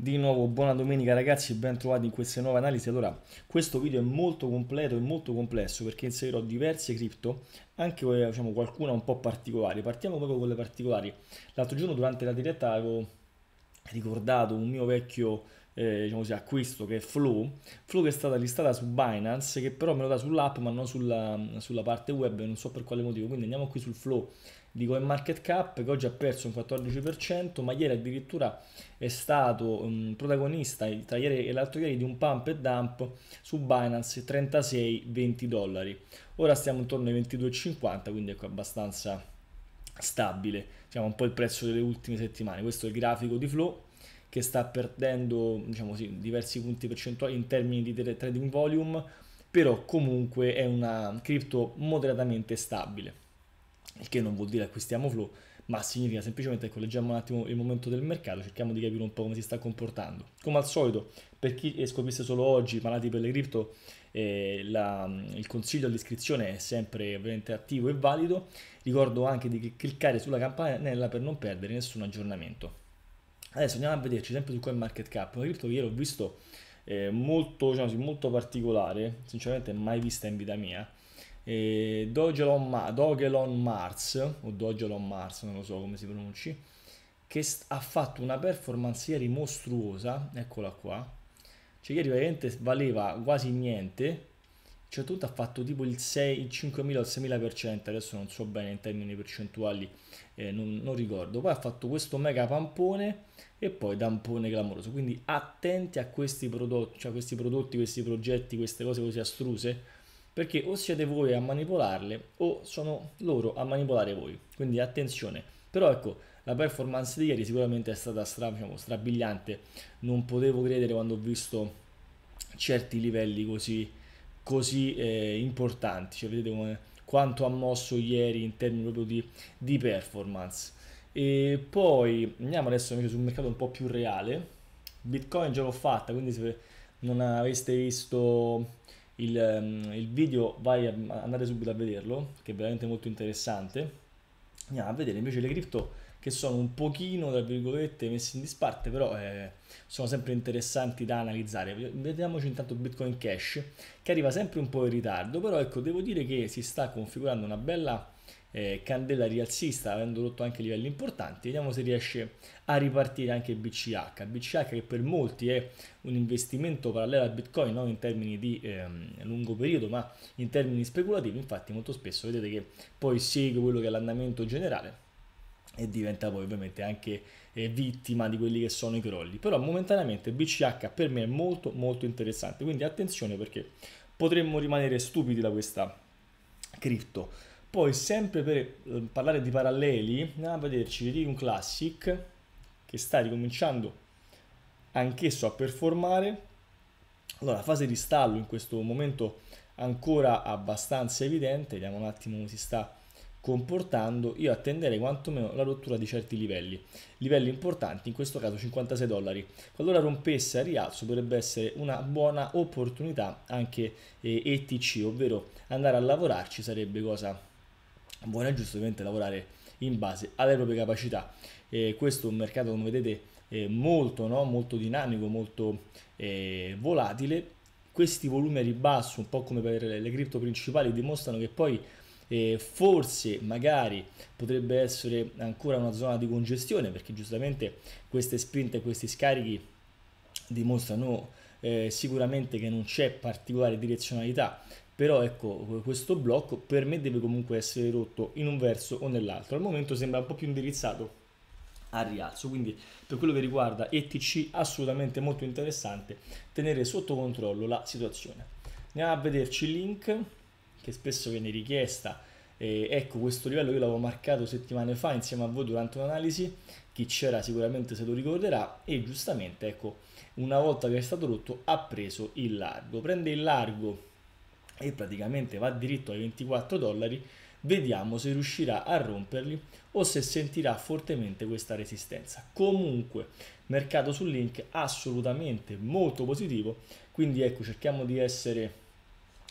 Di nuovo buona domenica ragazzi e ben trovati in queste nuove analisi. Allora, questo video è molto completo e molto complesso perché inserirò diverse cripto, anche eh, diciamo, qualcuna un po' particolare. Partiamo proprio con le particolari. L'altro giorno durante la diretta avevo ricordato un mio vecchio eh, diciamo così, acquisto che è Flow, Flow che è stata listata su Binance, che però me lo dà sull'app ma non sulla, sulla parte web, non so per quale motivo, quindi andiamo qui sul Flow di CoinMarketCap che oggi ha perso un 14%, ma ieri addirittura è stato um, protagonista tra ieri e l'altro ieri di un pump e dump su Binance 36-20 dollari. Ora stiamo intorno ai 22,50, quindi ecco abbastanza stabile, diciamo un po' il prezzo delle ultime settimane. Questo è il grafico di Flow che sta perdendo diciamo sì, diversi punti percentuali in termini di trading volume, però comunque è una cripto moderatamente stabile, il che non vuol dire acquistiamo flow, ma significa semplicemente ecco, leggiamo un attimo il momento del mercato, cerchiamo di capire un po' come si sta comportando. Come al solito, per chi scoprisse solo oggi, malati per le cripto, eh, la, il consiglio all'iscrizione è sempre ovviamente attivo e valido. Ricordo anche di cliccare sulla campanella per non perdere nessun aggiornamento. Adesso andiamo a vederci sempre su CoinMarketCap, una cripto che ieri ho visto eh, molto, diciamo, molto particolare, sinceramente mai vista in vita mia, eh, Dogelon, Ma- Mars, o Dogelon Mars, non lo so come si pronunci, che st- ha fatto una performance ieri mostruosa, eccola qua, cioè ieri veramente valeva quasi niente, cioè tutto ha fatto tipo il 6, il 5.000 o il 6.000%, adesso non so bene in termini percentuali, eh, non, non, ricordo. Poi ha fatto questo mega pampone e poi tampone clamoroso. Quindi attenti a questi prodotti, cioè a questi prodotti, questi progetti, queste cose così astruse, perché o siete voi a manipolarle o sono loro a manipolare voi. Quindi attenzione. Però ecco, la performance di ieri sicuramente è stata stra, diciamo, strabiliante, non potevo credere quando ho visto certi livelli così così eh, importanti. Cioè, vedete come, quanto ha mosso ieri in termini proprio di, di performance. E poi andiamo adesso invece su mercato un po' più reale. Bitcoin già l'ho fatta, quindi se non aveste visto il, mm, il video vai a, andate subito a vederlo, che è veramente molto interessante. Andiamo a vedere invece le cripto che sono un pochino, tra virgolette, messi in disparte, però eh, sono sempre interessanti da analizzare. Vediamoci intanto Bitcoin Cash, che arriva sempre un po' in ritardo, però ecco, devo dire che si sta configurando una bella eh, candela rialzista, avendo rotto anche livelli importanti. Vediamo se riesce a ripartire anche BCH. BCH che per molti è un investimento parallelo al Bitcoin, non in termini di ehm, lungo periodo, ma in termini speculativi. Infatti molto spesso vedete che poi segue quello che è l'andamento generale e diventa poi ovviamente anche eh, vittima di quelli che sono i crolli. Però momentaneamente BCH per me è molto molto interessante, quindi attenzione perché potremmo rimanere stupidi da questa cripto. Poi sempre per eh, parlare di paralleli, andiamo ah, a vederci Ethereum Classic che sta ricominciando anch'esso a performare. Allora, fase di stallo in questo momento ancora abbastanza evidente, vediamo un attimo come si sta comportando, io attenderei quantomeno la rottura di certi livelli, livelli importanti, in questo caso 56 dollari. Qualora rompesse a rialzo potrebbe essere una buona opportunità anche eh, ETC, ovvero andare a lavorarci sarebbe cosa buona e giusto ovviamente lavorare in base alle proprie capacità. Eh, questo è un mercato, come vedete, eh, molto, no? molto dinamico, molto eh, volatile. Questi volumi a ribasso, un po' come per le cripto principali, dimostrano che poi eh, forse magari potrebbe essere ancora una zona di congestione perché giustamente queste spinte, e questi scarichi dimostrano eh, sicuramente che non c'è particolare direzionalità però ecco questo blocco per me deve comunque essere rotto in un verso o nell'altro al momento sembra un po' più indirizzato al rialzo quindi per quello che riguarda ETC assolutamente molto interessante tenere sotto controllo la situazione andiamo a vederci il link che spesso viene richiesta. E ecco, questo livello io l'avevo marcato settimane fa insieme a voi durante un'analisi, chi c'era sicuramente se lo ricorderà, e giustamente, ecco, una volta che è stato rotto ha preso il largo. Prende il largo e praticamente va diritto ai 24 dollari, vediamo se riuscirà a romperli o se sentirà fortemente questa resistenza. Comunque, mercato sul link assolutamente molto positivo, quindi ecco, cerchiamo di essere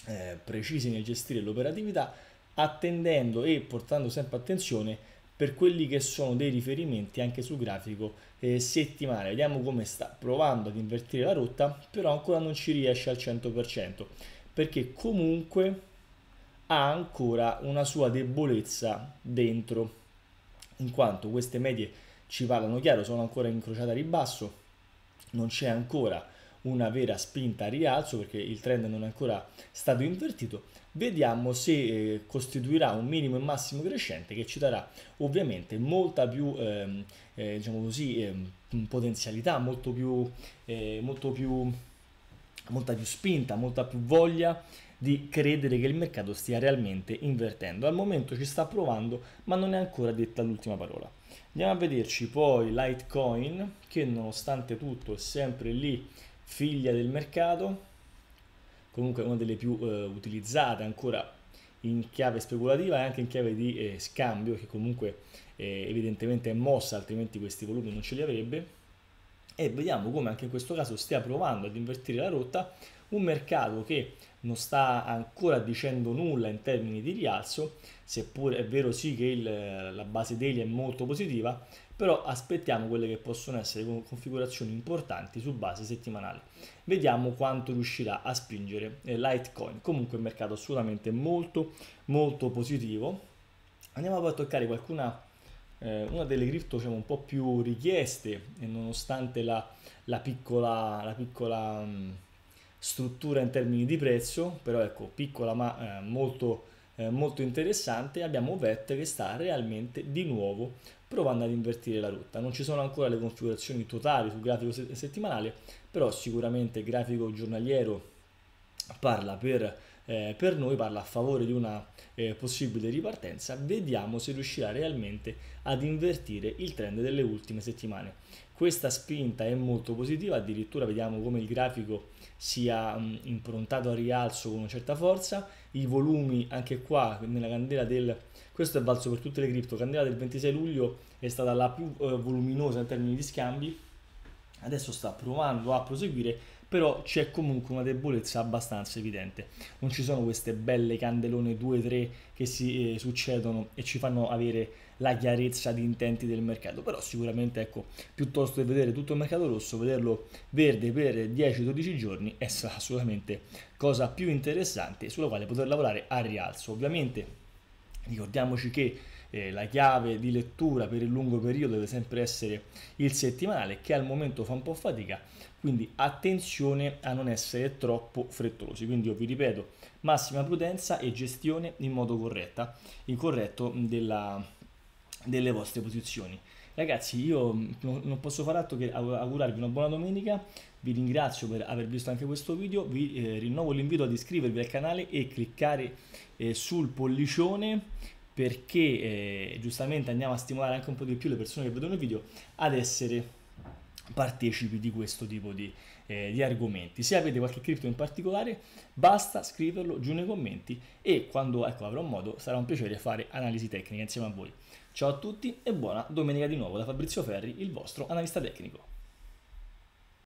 eh, precisi nel gestire l'operatività, attendendo e portando sempre attenzione per quelli che sono dei riferimenti anche sul grafico eh, settimanale. Vediamo come sta provando ad invertire la rotta, però ancora non ci riesce al 100%, perché comunque ha ancora una sua debolezza dentro, in quanto queste medie ci parlano chiaro, sono ancora incrociate a ribasso, non c'è ancora una vera spinta a rialzo perché il trend non è ancora stato invertito, vediamo se eh, costituirà un minimo e massimo crescente che ci darà ovviamente molta più ehm, eh, diciamo così, ehm, potenzialità, molto più, eh, molto più, molta più spinta, molta più voglia di credere che il mercato stia realmente invertendo. Al momento ci sta provando, ma non è ancora detta l'ultima parola. Andiamo a vederci poi Litecoin che nonostante tutto è sempre lì figlia del mercato, comunque una delle più eh, utilizzate ancora in chiave speculativa e anche in chiave di eh, scambio che comunque eh, evidentemente è mossa altrimenti questi volumi non ce li avrebbe e vediamo come anche in questo caso stia provando ad invertire la rotta un mercato che non sta ancora dicendo nulla in termini di rialzo, seppur è vero sì che il, la base daily è molto positiva, però aspettiamo quelle che possono essere configurazioni importanti su base settimanale. Vediamo quanto riuscirà a spingere eh, Litecoin, comunque un mercato assolutamente molto molto positivo. Andiamo a toccare qualcuna eh, una delle cripto diciamo, un po' più richieste e nonostante la, la piccola, la piccola struttura in termini di prezzo, però ecco, piccola ma eh, molto, eh, molto interessante, abbiamo Vette che sta realmente di nuovo provando ad invertire la rotta. Non ci sono ancora le configurazioni totali sul grafico settimanale, però sicuramente il grafico giornaliero parla per eh, per noi parla a favore di una eh, possibile ripartenza, vediamo se riuscirà realmente ad invertire il trend delle ultime settimane. Questa spinta è molto positiva, addirittura vediamo come il grafico sia mh, mm, improntato a rialzo con una certa forza, i volumi anche qua nella candela del questo è valso per tutte le cripto, candela del 26 luglio è stata la più eh, voluminosa in termini di scambi, adesso sta provando a proseguire però c'è comunque una debolezza abbastanza evidente. Non ci sono queste belle candelone 2-3 che si eh, succedono e ci fanno avere la chiarezza di intenti del mercato, però sicuramente ecco, piuttosto che vedere tutto il mercato rosso, vederlo verde per 10-12 giorni è assolutamente cosa più interessante sulla quale poter lavorare a rialzo. Ovviamente ricordiamoci che eh, la chiave di lettura per il lungo periodo deve sempre essere il settimanale che al momento fa un po' fatica, quindi attenzione a non essere troppo frettolosi. Quindi io vi ripeto, massima prudenza e gestione in modo corretta, in corretto della, delle vostre posizioni. Ragazzi, io non posso far altro che augurarvi una buona domenica, vi ringrazio per aver visto anche questo video, vi eh, rinnovo l'invito ad iscrivervi al canale e cliccare eh, sul pollicione perché eh, giustamente andiamo a stimolare anche un po' di più le persone che vedono i video ad essere partecipi di questo tipo di, eh, di, argomenti. Se avete qualche cripto in particolare, basta scriverlo giù nei commenti e quando ecco, avrò modo sarà un piacere fare analisi tecnica insieme a voi. Ciao a tutti e buona domenica di nuovo da Fabrizio Ferri, il vostro analista tecnico.